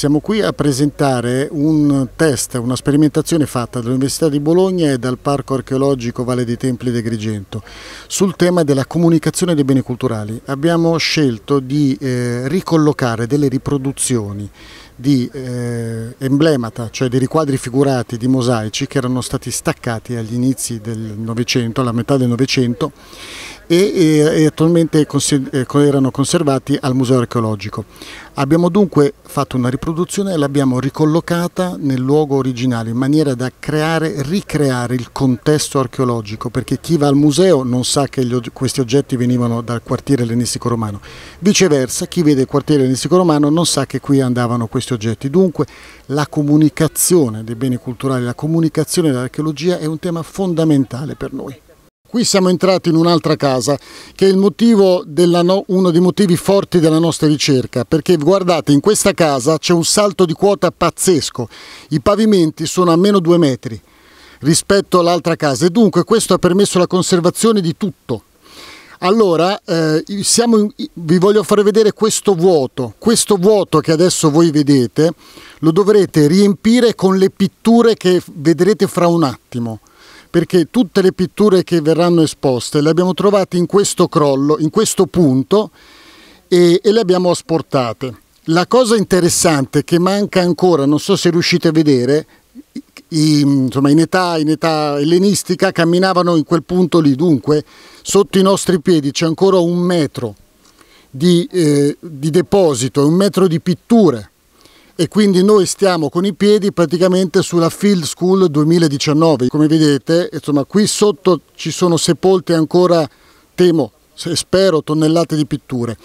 Siamo qui a presentare un test, una sperimentazione fatta dall'Università di Bologna e dal Parco Archeologico Valle dei Templi di Grigento sul tema della comunicazione dei beni culturali. Abbiamo scelto di eh, ricollocare delle riproduzioni di eh, emblemata, cioè dei riquadri figurati di mosaici che erano stati staccati agli inizi del Novecento, alla metà del Novecento, e, e attualmente eh, erano conservati al Museo Archeologico. Abbiamo dunque fatto una riproduzione e l'abbiamo ricollocata nel luogo originale in maniera da creare, ricreare il contesto archeologico perché chi va al museo non sa che gli, questi oggetti venivano dal quartiere ellenistico romano. Viceversa, chi vede il quartiere ellenistico romano non sa che qui andavano questi oggetti. Dunque la comunicazione dei beni culturali, la comunicazione dell'archeologia è un tema fondamentale per noi. Qui siamo entrati in un'altra casa che è no, uno dei motivi forti della nostra ricerca perché guardate in questa casa c'è un salto di quota pazzesco, i pavimenti sono a meno due metri rispetto all'altra casa e dunque questo ha permesso la conservazione di tutto. Allora, eh, in, vi voglio far vedere questo vuoto, questo vuoto che adesso voi vedete lo dovrete riempire con le pitture che vedrete fra un attimo perché tutte le pitture che verranno esposte le abbiamo trovate in questo crollo, in questo punto e, e le abbiamo asportate. La cosa interessante che manca ancora, non so se riuscite a vedere, in, insomma, in, età, in età ellenistica camminavano in quel punto lì, dunque sotto i nostri piedi c'è ancora un metro di, eh, di deposito, un metro di pitture e quindi noi stiamo con i piedi praticamente sulla Field School 2019. Come vedete, insomma, qui sotto ci sono sepolte ancora, temo e spero, tonnellate di pitture.